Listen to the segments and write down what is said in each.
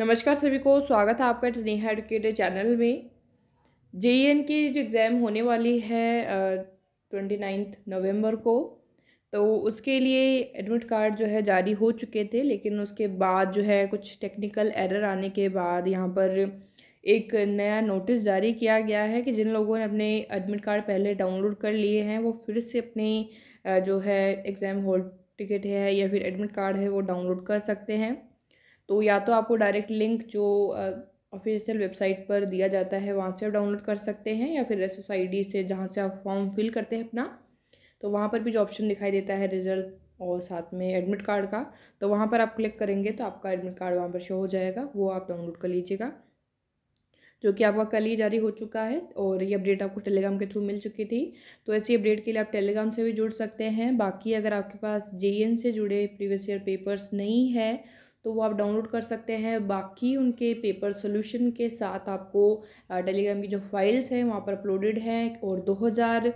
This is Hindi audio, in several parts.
नमस्कार सभी को स्वागत है आपका नेहा एडुकेटर चैनल में जे e की जो एग्ज़ाम होने वाली है ट्वेंटी नाइन्थ नवम्बर को तो उसके लिए एडमिट कार्ड जो है जारी हो चुके थे लेकिन उसके बाद जो है कुछ टेक्निकल एरर आने के बाद यहाँ पर एक नया नोटिस जारी किया गया है कि जिन लोगों ने अपने एडमिट कार्ड पहले डाउनलोड कर लिए हैं वो फिर से अपने जो है एग्ज़ाम हॉल टिकट है या फिर एडमिट कार्ड है वो डाउनलोड कर सकते हैं तो या तो आपको डायरेक्ट लिंक जो ऑफिशियल वेबसाइट पर दिया जाता है वहाँ से आप डाउनलोड कर सकते हैं या फिर एस एस से जहाँ से आप फॉर्म फिल करते हैं अपना तो वहाँ पर भी जो ऑप्शन दिखाई देता है रिजल्ट और साथ में एडमिट कार्ड का तो वहाँ पर आप क्लिक करेंगे तो आपका एडमिट कार्ड वहाँ पर शो हो जाएगा वो आप डाउनलोड कर लीजिएगा जो कि आपका कल ही जारी हो चुका है और ये अपडेट आपको टेलीग्राम के थ्रू मिल चुकी थी तो ऐसी अपडेट के लिए आप टेलीग्राम से भी जुड़ सकते हैं बाकी अगर आपके पास जे से जुड़े प्रीवियस ईयर पेपर्स नहीं है तो वो आप डाउनलोड कर सकते हैं बाकी उनके पेपर सोल्यूशन के साथ आपको टेलीग्राम की जो फाइल्स हैं वहाँ पर अपलोडेड हैं और दो हज़ार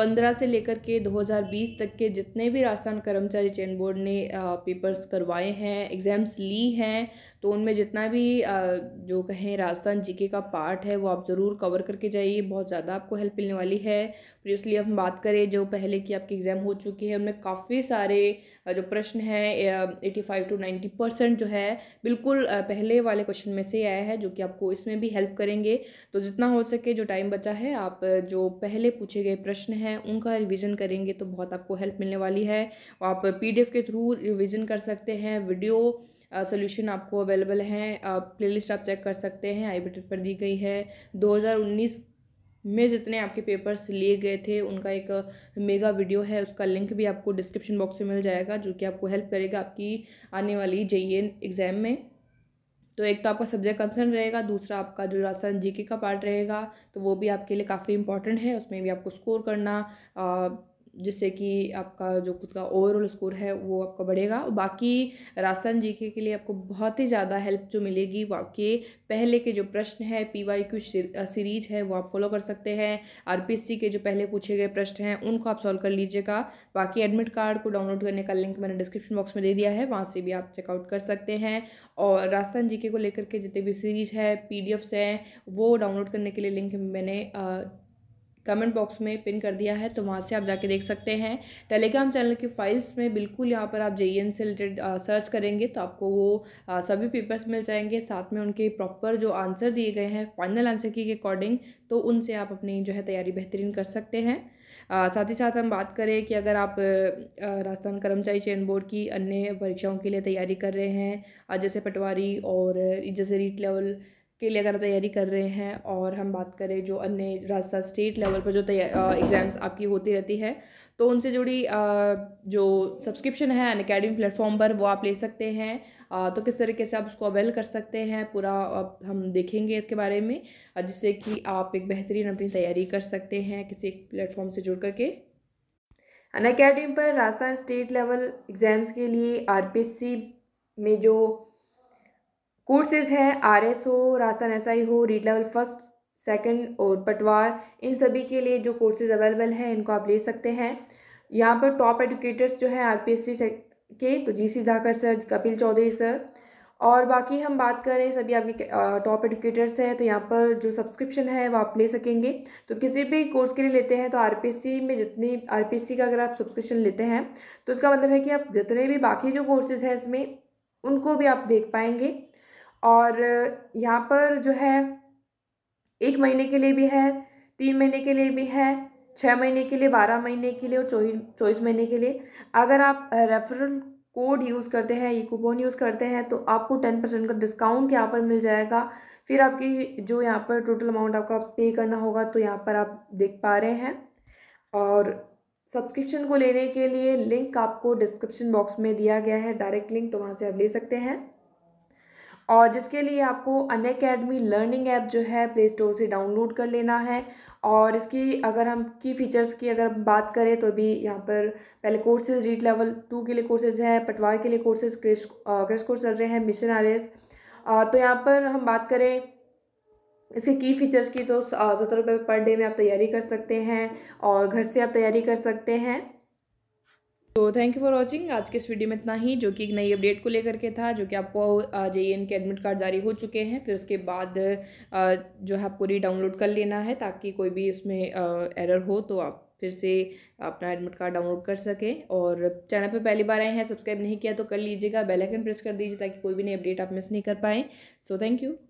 पंद्रह से लेकर के 2020 तक के जितने भी राजस्थान कर्मचारी चयन बोर्ड ने पेपर्स करवाए हैं एग्ज़ाम्स ली हैं तो उनमें जितना भी जो कहें राजस्थान जीके का पार्ट है वो आप ज़रूर कवर करके जाइए बहुत ज़्यादा आपको हेल्प मिलने वाली है प्रीवियसली हम बात करें जो पहले की आपकी एग्ज़ाम हो चुकी है उनमें काफ़ी सारे जो प्रश्न हैं eighty five to ninety percent जो है बिल्कुल पहले वाले क्वेश्चन में से आया है जो कि आपको इसमें भी हेल्प करेंगे तो जितना हो सके जो टाइम बचा है आप जो पहले पूछे गए प्रश्न हैं हैं उनका रिवीजन करेंगे तो बहुत आपको हेल्प मिलने वाली है आप पीडीएफ के थ्रू रिवीजन कर सकते हैं वीडियो सोल्यूशन uh, आपको अवेलेबल हैं आप प्लेलिस्ट आप चेक कर सकते हैं आई बटन पर दी गई है 2019 में जितने आपके पेपर्स लिए गए थे उनका एक मेगा वीडियो है उसका लिंक भी आपको डिस्क्रिप्शन बॉक्स में मिल जाएगा जो कि आपको हेल्प करेगा आपकी आने वाली जे एग्ज़ाम e में तो एक तो आपका सब्जेक्ट कंसर्न रहेगा दूसरा आपका जो राजस्थान जीके का पार्ट रहेगा तो वो भी आपके लिए काफ़ी इंपॉर्टेंट है उसमें भी आपको स्कोर करना जिससे कि आपका जो खुद का ओवरऑल स्कोर है वो आपका बढ़ेगा और बाकी राजस्थान जी के लिए आपको बहुत ही ज़्यादा हेल्प जो मिलेगी वो आपके पहले के जो प्रश्न है पी वाई क्यू सीरीज है वो आप फॉलो कर सकते हैं आर पी एस सी के जो पहले पूछे गए प्रश्न हैं उनको आप सॉल्व कर लीजिएगा बाकी एडमिट कार्ड को डाउनलोड करने का लिंक मैंने डिस्क्रिप्शन बॉक्स में दे दिया है वहाँ से भी आप चेकआउट कर सकते हैं और राजस्थान जी को लेकर के जितने भी सीरीज है पी डी एफ्स हैं वो डाउनलोड करने के लिए लिंक मैंने कमेंट बॉक्स में पिन कर दिया है तो वहाँ से आप जाके देख सकते हैं टेलीग्राम चैनल की फाइल्स में बिल्कुल यहाँ पर आप जे e से रिलेटेड सर्च करेंगे तो आपको वो आ, सभी पेपर्स मिल जाएंगे साथ में उनके प्रॉपर जो आंसर दिए गए हैं फाइनल आंसर की अकॉर्डिंग तो उनसे आप अपनी जो है तैयारी बेहतरीन कर सकते हैं आ, साथ ही साथ हम बात करें कि अगर आप राजस्थान कर्मचारी चयन बोर्ड की अन्य परीक्षाओं के लिए तैयारी कर रहे हैं जैसे पटवारी और जैसे रीट लेवल के लिए अगर तैयारी कर रहे हैं और हम बात करें जो अन्य राजस्थान स्टेट लेवल पर जो एग्ज़ाम्स आपकी होती रहती है तो उनसे जुड़ी जो सब्सक्रिप्शन है अन अकेडमी प्लेटफॉर्म पर वो आप ले सकते हैं तो किस तरीके से आप उसको अवेल कर सकते हैं पूरा हम देखेंगे इसके बारे में जिससे कि आप एक बेहतरीन अपनी तैयारी कर सकते हैं किसी प्लेटफॉर्म से जुड़ करके अन अकेडमी पर राजस्थान स्टेट लेवल एग्ज़ाम्स के लिए आर में जो कोर्सेज हैं आर एस हो राजस्थान एस आई हो रीड लेवल फर्स्ट सेकंड और पटवार इन सभी के लिए जो कोर्सेज अवेलेबल हैं इनको आप ले सकते हैं यहाँ पर टॉप एडुकेटर्स जो हैं आर पी एस सी के तो G C Jhakar sir Kapil Chaudhary sir और बाकी हम बात करें सभी आपके टॉप एडुकेटर्स हैं तो यहाँ पर जो सब्सक्रिप्शन है वो आप ले सकेंगे तो किसी भी कोर्स के लिए लेते हैं तो आर में जितने आर का अगर आप सब्सक्रिप्शन लेते हैं तो इसका मतलब है कि आप जितने भी बाकी जो कोर्सेज हैं इसमें उनको भी आप देख पाएंगे और यहाँ पर जो है एक महीने के लिए भी है तीन महीने के लिए भी है छः महीने के लिए बारह महीने के लिए और चौबीस चौबीस महीने के लिए अगर आप रेफरल कोड यूज़ करते हैं ये कूपन यूज़ करते हैं तो आपको टेन परसेंट का डिस्काउंट यहाँ पर मिल जाएगा फिर आपकी जो यहाँ पर टोटल अमाउंट आपका पे करना होगा तो यहाँ पर आप देख पा रहे हैं और सब्सक्रिप्शन को लेने के लिए लिंक आपको डिस्क्रिप्शन बॉक्स में दिया गया है डायरेक्ट लिंक तो वहाँ से आप ले सकते हैं और जिसके लिए आपको अन अकेडमी लर्निंग ऐप जो है प्ले स्टोर से डाउनलोड कर लेना है और इसकी अगर हम की फ़ीचर्स की अगर बात करें तो अभी यहाँ पर पहले कोर्सेज रीट लेवल टू के लिए कोर्सेज है पटवार के लिए कोर्सेज क्रिश क्रिश कोर्स चल रहे हैं मिशन आर एस तो यहाँ पर हम बात करें इसके की फ़ीचर्स की तो सत्तर रुपये पर डे में आप तैयारी कर सकते हैं और घर से आप तैयारी कर सकते हैं तो थैंक यू फॉर वॉचिंग आज के इस वीडियो में इतना ही जो कि एक नई अपडेट को लेकर के था जो कि आपको जे ई e के एडमिट कार्ड जारी हो चुके हैं फिर उसके बाद जो है आपको री डाउनलोड कर लेना है ताकि कोई भी उसमें एरर हो तो आप फिर से अपना एडमिट कार्ड डाउनलोड कर सकें और चैनल पर पहली बार आए हैं सब्सक्राइब नहीं किया तो कर लीजिएगा बेल आइकन प्रेस कर दीजिए ताकि कोई भी नई अपडेट आप मिस नहीं कर पाएँ सो थैंक यू